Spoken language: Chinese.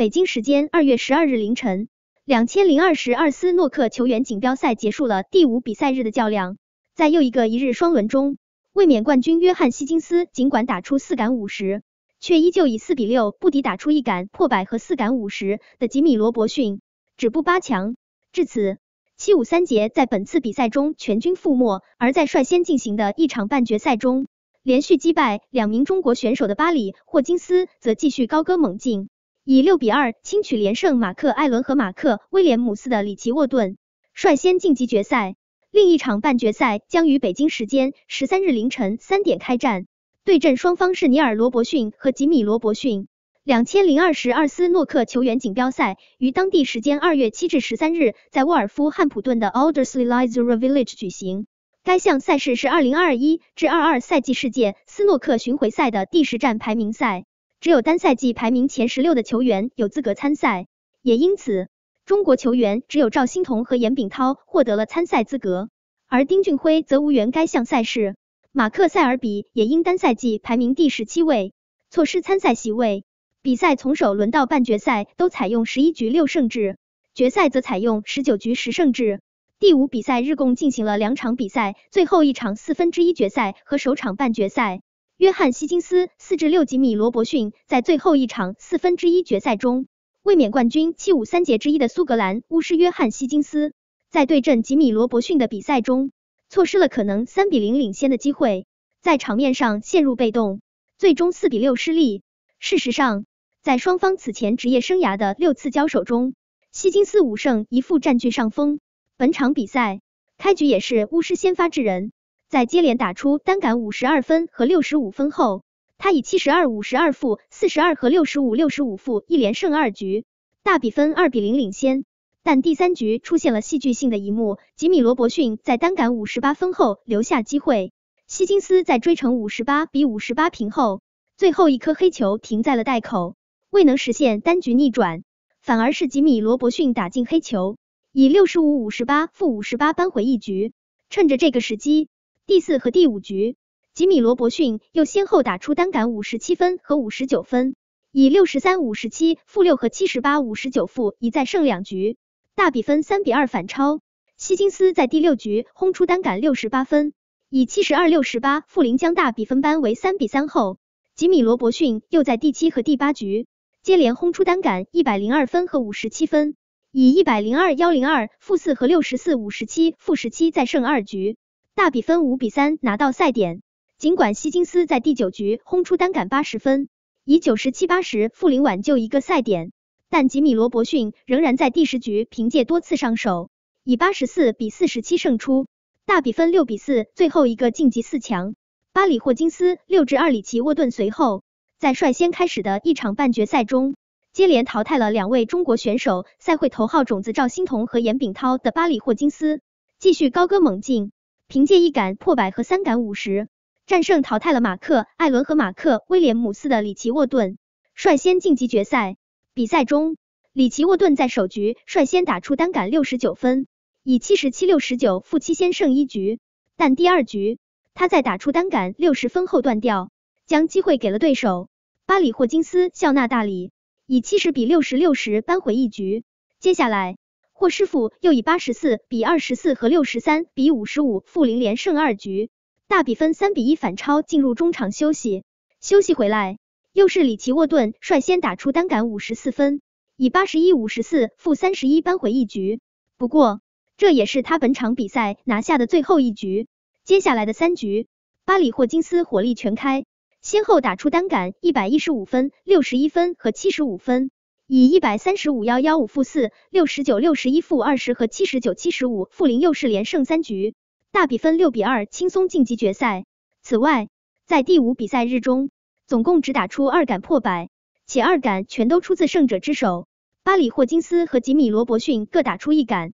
北京时间二月十二日凌晨，两千零二十二斯诺克球员锦标赛结束了第五比赛日的较量。在又一个一日双轮中，卫冕冠军约翰希金斯尽管打出四杆五十，却依旧以四比六不敌打出一杆破百和四杆五十的吉米罗伯逊，止步八强。至此，七五三杰在本次比赛中全军覆没。而在率先进行的一场半决赛中，连续击败两名中国选手的巴里霍金斯则继续高歌猛进。以六比二轻取连胜马克·艾伦和马克·威廉姆斯的里奇·沃顿，率先晋级决赛。另一场半决赛将于北京时间十三日凌晨三点开战，对阵双方是尼尔·罗伯逊和吉米·罗伯逊。两千零二十二斯诺克球员锦标赛于当地时间二月七至十三日在沃尔夫汉普顿的 Aldersley l i s a r e Village 举行。该项赛事是二零二一至二二赛季世界斯诺克巡回赛的第十站排名赛。只有单赛季排名前十六的球员有资格参赛，也因此，中国球员只有赵心童和颜炳涛获得了参赛资格，而丁俊晖则无缘该项赛事。马克塞尔比也因单赛季排名第十七位，错失参赛席位。比赛从首轮到半决赛都采用十一局六胜制，决赛则采用十九局十胜制。第五比赛日共进行了两场比赛，最后一场四分之一决赛和首场半决赛。约翰·希金斯四至六级米罗伯逊在最后一场四分之一决赛中卫冕冠军七五三节之一的苏格兰巫师约翰·希金斯，在对阵吉米·罗伯逊的比赛中错失了可能三比零领先的机会，在场面上陷入被动，最终四比六失利。事实上，在双方此前职业生涯的六次交手中，希金斯五胜一负占据上风。本场比赛开局也是巫师先发制人。在接连打出单杆五十二分和六十五分后，他以七十二五十二负四十二和六十五六十五负一连胜二局，大比分二比零领先。但第三局出现了戏剧性的一幕，吉米罗伯逊在单杆五十八分后留下机会，希金斯在追成五十八比五十八平后，最后一颗黑球停在了袋口，未能实现单局逆转，反而是吉米罗伯逊打进黑球，以六十五五十八负五十八扳回一局。趁着这个时机。第四和第五局，吉米罗伯逊又先后打出单杆五十七分和五十九分，以六十三五十七负六和七十八五十九负一再胜两局，大比分三比二反超。希金斯在第六局轰出单杆六十八分，以七十二六十八负零将大比分扳为三比三后，吉米罗伯逊又在第七和第八局接连轰出单杆一百零二分和五十七分，以一百零二幺零二负四和六十四五十七负十七再胜二局。大比分五比三拿到赛点，尽管希金斯在第九局轰出单杆八十分，以九十七八十负零挽救一个赛点，但吉米罗伯逊仍然在第十局凭借多次上手，以八十四比四十七胜出，大比分六比四最后一个晋级四强。巴里霍金斯六至二里奇沃顿随后在率先开始的一场半决赛中，接连淘汰了两位中国选手，赛会头号种子赵心童和颜炳涛的巴里霍金斯继续高歌猛进。凭借一杆破百和三杆五十，战胜淘汰了马克·艾伦和马克·威廉姆斯的里奇·沃顿率先晋级决赛。比赛中，里奇·沃顿在首局率先打出单杆六十九分，以七十七六十九负七先胜一局。但第二局他在打出单杆六十分后断掉，将机会给了对手巴里·霍金斯，笑纳大礼，以七十比六十六十扳回一局。接下来。霍师傅又以八十四比二十四和六十三比五十五负零连胜二局，大比分三比一反超进入中场休息。休息回来，又是里奇沃顿率先打出单杆五十四分，以八十一五十四负三十一扳回一局。不过，这也是他本场比赛拿下的最后一局。接下来的三局，巴里霍金斯火力全开，先后打出单杆一百一十五分、六十一分和七十五分。以一百三十五幺幺五负四六十九六十一负二十和七十九七十五负零又是连胜三局，大比分六比二轻松晋级决赛。此外，在第五比赛日中，总共只打出二杆破百，且二杆全都出自胜者之手。巴里霍金斯和吉米罗伯逊各打出一杆。